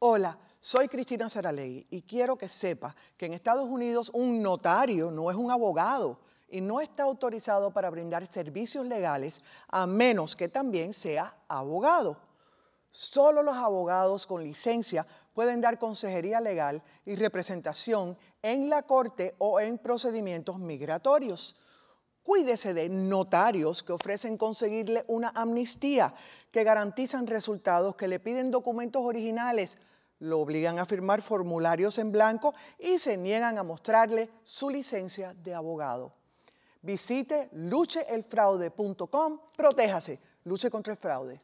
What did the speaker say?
Hola, soy Cristina Saralegui y quiero que sepa que en Estados Unidos un notario no es un abogado y no está autorizado para brindar servicios legales a menos que también sea abogado. Solo los abogados con licencia pueden dar consejería legal y representación en la corte o en procedimientos migratorios. Cuídese de notarios que ofrecen conseguirle una amnistía, que garantizan resultados, que le piden documentos originales, lo obligan a firmar formularios en blanco y se niegan a mostrarle su licencia de abogado. Visite lucheelfraude.com, protéjase, luche contra el fraude.